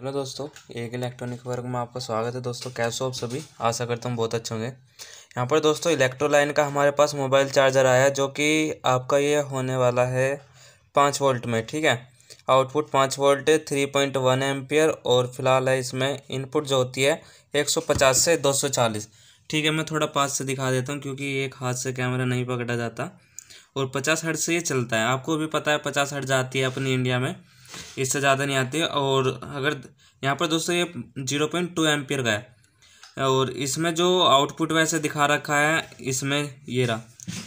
hello दोस्तों एक electronic वर्ग में आपका स्वागत है दोस्तों कैसे हो आप सभी आशा करता हूँ बहुत अच्छे होंगे यहाँ पर दोस्तों इलेक्ट्रोलाइन का हमारे पास मोबाइल चार्जर आया जो कि आपका ये होने वाला है पाँच वोल्ट में ठीक है आउटपुट पाँच volt three point one ampere और फिलहाल है इसमें इनपुट जो होती है एक सौ पचास से दो सौ चालीस ठीक है मैं थोड़ा पास से दिखा देता हूँ क्योंकि एक हाथ से कैमरा नहीं पकड़ा जाता और पचास हट से ये चलता है आपको भी पता है पचास हट जाती है अपनी इंडिया में इससे ज़्यादा नहीं आती और अगर यहाँ पर दोस्तों ये जीरो पॉइंट टू एम्पियर का है और इसमें जो आउटपुट वैसे दिखा रखा है इसमें ये रहा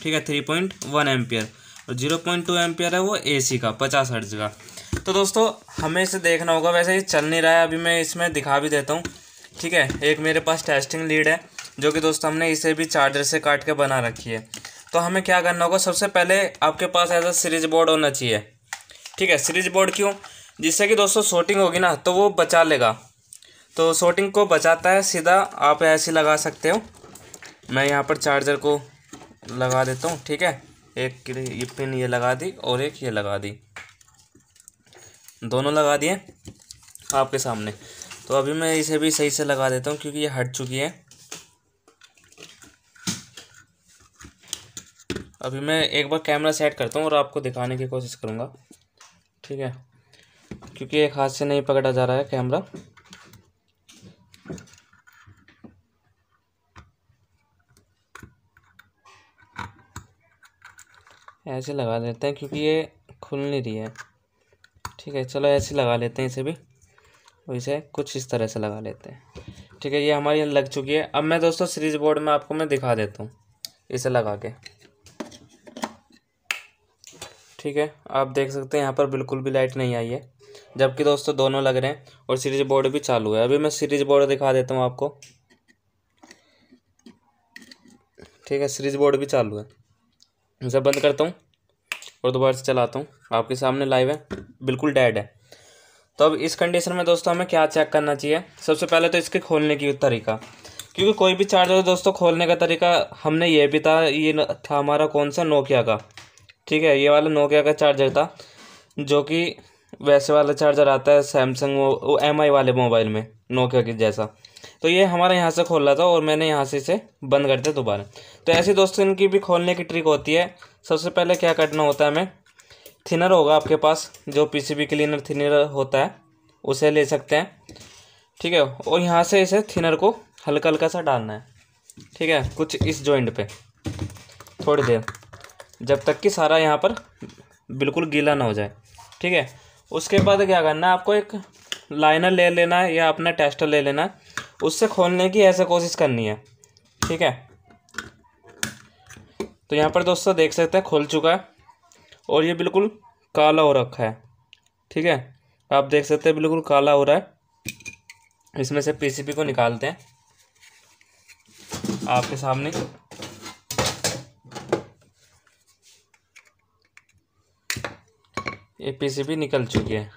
ठीक है थ्री पॉइंट वन एम्पियर और जीरो पॉइंट टू एम्पियर है वो एसी का पचास हर्ज का तो दोस्तों हमें इसे देखना होगा वैसे ये चल नहीं रहा है अभी मैं इसमें दिखा भी देता हूँ ठीक है एक मेरे पास टेस्टिंग लीड है जो कि दोस्तों हमने इसे भी चार्जर से काट के बना रखी है तो हमें क्या करना होगा सबसे पहले आपके पास ऐसा सीरीज बोर्ड होना चाहिए ठीक है सीरीज बोर्ड क्यों जिससे कि दोस्तों शॉर्टिंग होगी ना तो वो बचा लेगा तो शॉर्टिंग को बचाता है सीधा आप ऐसे लगा सकते हो मैं यहाँ पर चार्जर को लगा देता हूँ ठीक है एक ये पिन ये लगा दी और एक ये लगा दी दोनों लगा दिए आपके सामने तो अभी मैं इसे भी सही से लगा देता हूँ क्योंकि ये हट चुकी है अभी मैं एक बार कैमरा सेट करता हूँ और आपको दिखाने की कोशिश करूँगा ठीक है क्योंकि एक हाथ से नहीं पकड़ा जा रहा है कैमरा ऐसे लगा लेते हैं क्योंकि ये खुल नहीं रही है ठीक है चलो ऐसे लगा लेते हैं इसे भी और इसे कुछ इस तरह से लगा लेते हैं ठीक है ये हमारी लग चुकी है अब मैं दोस्तों सीरीज बोर्ड में आपको मैं दिखा देता हूँ इसे लगा के ठीक है आप देख सकते हैं यहाँ पर बिल्कुल भी लाइट नहीं आई है जबकि दोस्तों दोनों लग रहे हैं और सीरीज बोर्ड भी चालू है अभी मैं सीरीज बोर्ड दिखा देता हूँ आपको ठीक है सीरीज बोर्ड भी चालू है उसे बंद करता हूँ और दोबारा से चलाता हूँ आपके सामने लाइव है बिल्कुल डेड है तो अब इस कंडीशन में दोस्तों हमें क्या चेक करना चाहिए सबसे पहले तो इसके खोलने की तरीका क्योंकि कोई भी चार्जर दोस्तों खोलने का तरीका हमने ये भी था ये था हमारा कौन सा नोकिया का ठीक है ये वाला नोकिया का चार्जर था जो कि वैसे वाला चार्जर आता है सैमसंग वो एम आई वाले मोबाइल में नोकिया के जैसा तो ये हमारे यहाँ से खोल रहा था और मैंने यहाँ से इसे बंद कर दिया दोबारा तो ऐसे दोस्तों इनकी भी खोलने की ट्रिक होती है सबसे पहले क्या करना होता है हमें थिनर होगा आपके पास जो पीसीबी क्लीनर थिनर होता है उसे ले सकते हैं ठीक है और यहाँ से इसे थिनर को हल्का हल्का सा डालना है ठीक है कुछ इस जॉइंट पर थोड़ी देर जब तक कि सारा यहाँ पर बिल्कुल गीला ना हो जाए ठीक है उसके बाद क्या करना है आपको एक लाइनर ले लेना है या अपना टेस्टर ले लेना है उससे खोलने की ऐसे कोशिश करनी है ठीक है तो यहाँ पर दोस्तों देख सकते हैं खुल चुका है और ये बिल्कुल काला हो रखा है ठीक है आप देख सकते हैं बिल्कुल काला हो रहा है इसमें से पीसीपी को निकालते हैं आपके सामने ये पीसीबी निकल चुकी है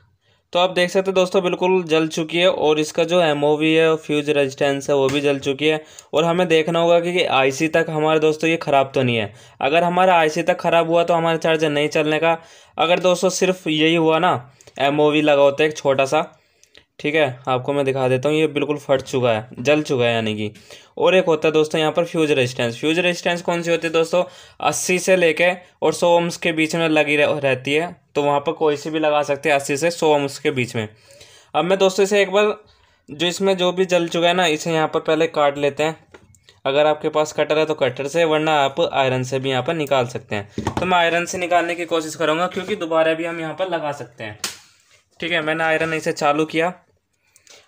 तो आप देख सकते हैं दोस्तों बिल्कुल जल चुकी है और इसका जो एम है फ्यूज रेजिस्टेंस है वो भी जल चुकी है और हमें देखना होगा कि आईसी तक हमारे दोस्तों ये ख़राब तो नहीं है अगर हमारा आईसी तक ख़राब हुआ तो हमारा चार्जर नहीं चलने का अगर दोस्तों सिर्फ यही हुआ ना एम होता है एक छोटा सा ठीक है आपको मैं दिखा देता हूँ ये बिल्कुल फट चुका है जल चुका है यानी कि और एक होता है दोस्तों यहाँ पर फ्यूज रेजिस्टेंस फ्यूज रेजिस्टेंस कौन सी होती है दोस्तों अस्सी से लेके और सौ ओम्स के बीच में लगी रह, रहती है तो वहाँ पर कोई सी भी लगा सकते हैं अस्सी से सौ ओम्स के बीच में अब मैं दोस्तों इसे एक बार जो इसमें जो भी जल चुका है ना इसे यहाँ पर पहले काट लेते हैं अगर आपके पास कटर है तो कटर से वरना आप आयरन से भी यहाँ पर निकाल सकते हैं तो मैं आयरन से निकालने की कोशिश करूँगा क्योंकि दोबारा भी हम यहाँ पर लगा सकते हैं ठीक है मैंने आयरन इसे चालू किया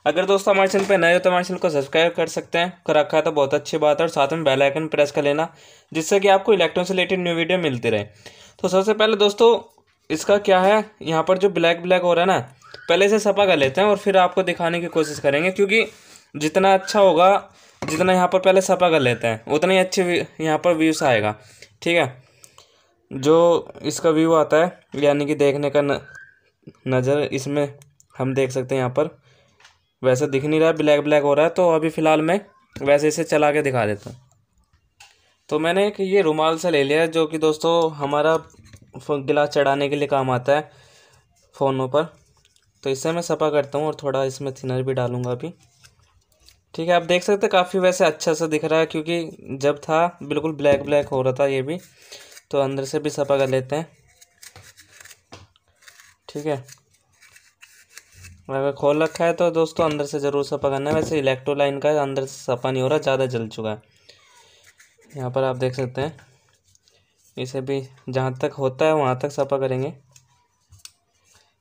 अगर दोस्तों हमारे चैनल पर नए हो तो हमारे चैनल को सब्सक्राइब कर सकते हैं कर रखा है तो बहुत अच्छी बात है और साथ में बेल आइकन प्रेस कर लेना जिससे कि आपको इलेक्ट्रॉन से रिलेटेड न्यू वीडियो मिलती रहे तो सबसे पहले दोस्तों इसका क्या है यहाँ पर जो ब्लैक ब्लैक हो रहा है ना पहले इसे सफा कर लेते हैं और फिर आपको दिखाने की कोशिश करेंगे क्योंकि जितना अच्छा होगा जितना यहाँ पर पहले सफा कर लेते हैं उतना ही अच्छे यहाँ पर व्यूज़ आएगा ठीक है जो इसका व्यू आता है यानी कि देखने का नज़र इसमें हम देख सकते हैं यहाँ पर वैसे दिख नहीं रहा ब्लैक ब्लैक हो रहा है तो अभी फ़िलहाल मैं वैसे इसे चला के दिखा देता हूँ तो मैंने एक ये रुमाल सा ले लिया जो कि दोस्तों हमारा गिलास चढ़ाने के लिए काम आता है फ़ोनों पर तो इससे मैं सफ़ा करता हूँ और थोड़ा इसमें थिनर भी डालूँगा अभी ठीक है आप देख सकते काफ़ी वैसे अच्छा सा दिख रहा है क्योंकि जब था बिल्कुल ब्लैक ब्लैक हो रहा था ये भी तो अंदर से भी सफ़ा कर लेते हैं ठीक है अगर खोल रखा है तो दोस्तों अंदर से ज़रूर सफ़ा करना है वैसे इलेक्ट्रो लाइन का अंदर से सफ़ा नहीं हो रहा ज़्यादा जल चुका है यहाँ पर आप देख सकते हैं इसे भी जहाँ तक होता है वहाँ तक सफ़ा करेंगे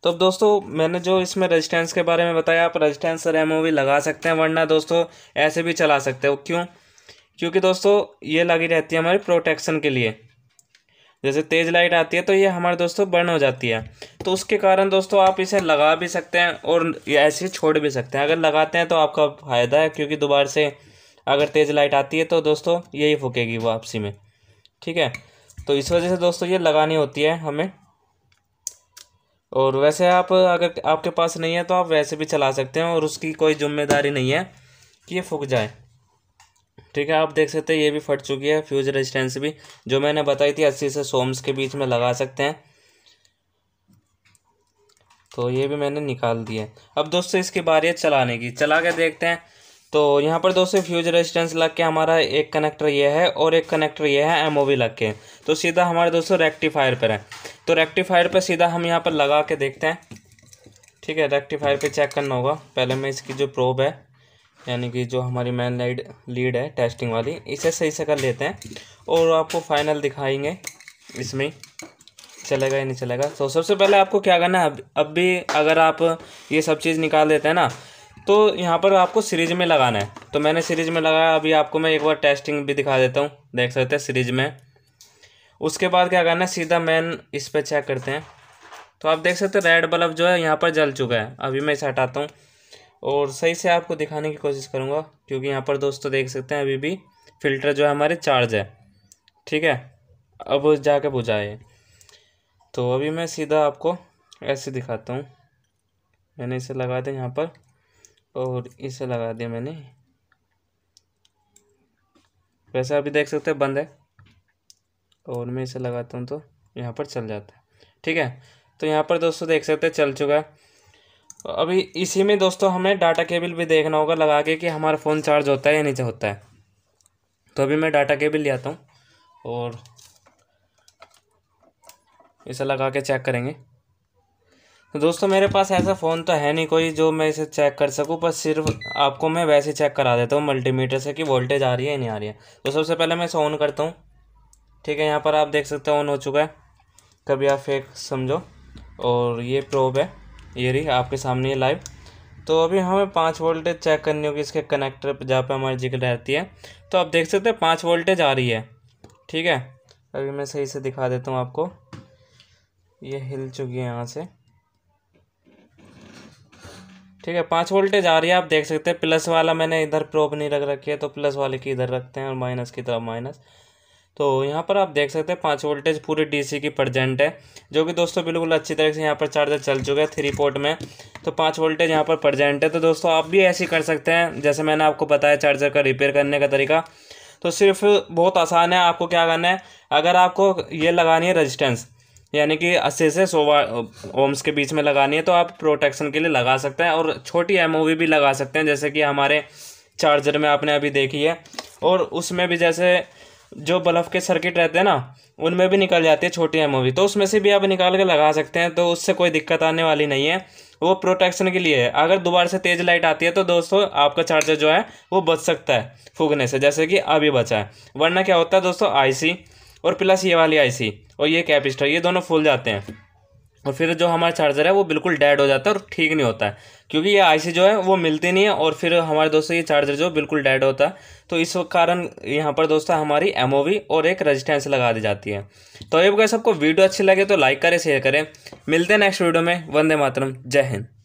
तो अब दोस्तों मैंने जो इसमें रेजिस्टेंस के बारे में बताया आप रेजिस्टेंस रेमो भी लगा सकते हैं वरना दोस्तों ऐसे भी चला सकते हो क्यों क्योंकि दोस्तों ये लगी रहती है हमारी प्रोटेक्शन के लिए जैसे तेज़ लाइट आती है तो ये हमारे दोस्तों बर्न हो जाती है तो उसके कारण दोस्तों आप इसे लगा भी सकते हैं और ऐसे छोड़ भी सकते हैं अगर लगाते हैं तो आपका फ़ायदा है क्योंकि दोबारा से अगर तेज़ लाइट आती है तो दोस्तों यही फूकेगी वापसी में ठीक है तो इस वजह से दोस्तों ये लगानी होती है हमें और वैसे आप अगर आपके पास नहीं है तो आप वैसे भी चला सकते हैं और उसकी कोई जिम्मेदारी नहीं है कि ये फूक जाए ठीक है आप देख सकते हैं ये भी फट चुकी है फ्यूज रेजिस्टेंस भी जो मैंने बताई थी अस्सी से सोम्स के बीच में लगा सकते हैं तो ये भी मैंने निकाल दिया अब दोस्तों इसकी बारी है चलाने की चला के देखते हैं तो यहाँ पर दोस्तों फ्यूज रेजिस्टेंस लग के हमारा एक कनेक्टर ये है और एक कनेक्टर ये है एम लग के तो सीधा हमारे दोस्तों रेक्टिफायर पर है तो रेक्टिफायर पर सीधा हम यहाँ पर लगा के देखते हैं ठीक है रेक्टिफायर पे चेक करना होगा पहले मैं इसकी जो प्रोब है यानी कि जो हमारी मैन लाइड लीड है टेस्टिंग वाली इसे सही से कर लेते हैं और आपको फाइनल दिखाएंगे इसमें चलेगा या नहीं चलेगा तो सबसे पहले आपको क्या करना है अब भी अगर आप ये सब चीज़ निकाल देते हैं ना तो यहाँ पर आपको सीरीज में लगाना है तो मैंने सीरीज में लगाया अभी आपको मैं एक बार टेस्टिंग भी दिखा देता हूँ देख सकते हैं सीरीज में उसके बाद क्या करना है सीधा मैन इस पर चेक करते हैं तो आप देख सकते हैं रेड बल्ब जो है यहाँ पर जल चुका है अभी मैं इसे हटाता हूँ और सही से आपको दिखाने की कोशिश करूँगा क्योंकि यहाँ पर दोस्तों देख सकते हैं अभी भी फ़िल्टर जो है हमारे चार्ज है ठीक है अब जाके बुझाए तो अभी मैं सीधा आपको ऐसे दिखाता हूँ मैंने इसे लगा दिया यहाँ पर और इसे लगा दिया मैंने वैसे अभी देख सकते हैं बंद है और मैं इसे लगाता हूँ तो यहाँ पर चल जाता है ठीक है तो यहाँ पर दोस्तों देख सकते हैं चल चुका है अभी इसी में दोस्तों हमें डाटा केबल भी देखना होगा लगा के कि हमारा फ़ोन चार्ज होता है या नहीं होता है तो अभी मैं डाटा केबल ले आता हूँ और इसे लगा के चेक करेंगे तो दोस्तों मेरे पास ऐसा फ़ोन तो है नहीं कोई जो मैं इसे चेक कर सकूं पर सिर्फ आपको मैं वैसे चेक करा देता हूँ मल्टीमीटर से कि वोल्टेज आ रही है या नहीं आ रही है तो सबसे पहले मैं इसे ऑन करता हूँ ठीक है यहाँ पर आप देख सकते हो ऑन हो चुका है कभी आप फेक समझो और ये प्रोब है ये रही आपके सामने लाइव तो अभी हमें पाँच वोल्टेज चेक करनी होगी इसके कनेक्टर पर जहाँ पर हमारी जिक्र रहती है तो आप देख सकते हैं पाँच वोल्टेज आ रही है ठीक है अभी मैं सही से दिखा देता हूँ आपको ये हिल चुकी है यहाँ से ठीक है पाँच वोल्टेज आ रही है आप देख सकते हैं प्लस वाला मैंने इधर प्रोब नहीं रख रखी है तो प्लस वाले की इधर रखते हैं और माइनस की तरफ माइनस तो यहाँ पर आप देख सकते हैं पाँच वोल्टेज पूरी डीसी की प्रजेंट है जो कि दोस्तों बिल्कुल अच्छी तरह से यहाँ पर चार्जर चल चुका है थ्री पोर्ट में तो पाँच वोल्टेज यहाँ पर प्रजेंट है तो दोस्तों आप भी ऐसे कर सकते हैं जैसे मैंने आपको बताया चार्जर का रिपेयर करने का तरीका तो सिर्फ बहुत आसान है आपको क्या करना है अगर आपको ये लगानी है रजिस्टेंस यानी कि अस्सी से सौ ओम्स के बीच में लगानी है तो आप प्रोटेक्शन के लिए लगा सकते हैं और छोटी एम भी लगा सकते हैं जैसे कि हमारे चार्जर में आपने अभी देखी है और उसमें भी जैसे जो बल्ब के सर्किट रहते हैं ना उनमें भी निकल जाती है छोटी एमओवी तो उसमें से भी आप निकाल के लगा सकते हैं तो उससे कोई दिक्कत आने वाली नहीं है वो प्रोटेक्शन के लिए है अगर दोबारा से तेज़ लाइट आती है तो दोस्तों आपका चार्जर जो है वो बच सकता है फूकने से जैसे कि अभी बचा है वरना क्या होता है दोस्तों आईसी और प्लस ये वाली आईसी और ये कैपिस्टर ये दोनों फूल जाते हैं और फिर जो हमारा चार्जर है वो बिल्कुल डेड हो जाता है और ठीक नहीं होता है क्योंकि ये आईसी जो है वो मिलती नहीं है और फिर हमारे दोस्तों ये चार्जर जो बिल्कुल डेड होता है तो इस कारण यहाँ पर दोस्तों हमारी एम और एक रजिस्टेंस लगा दी जाती है तो ये गए सबको वीडियो अच्छी लगे तो लाइक करें शेयर करें मिलते हैं नेक्स्ट वीडियो में वंदे मातरम जय हिंद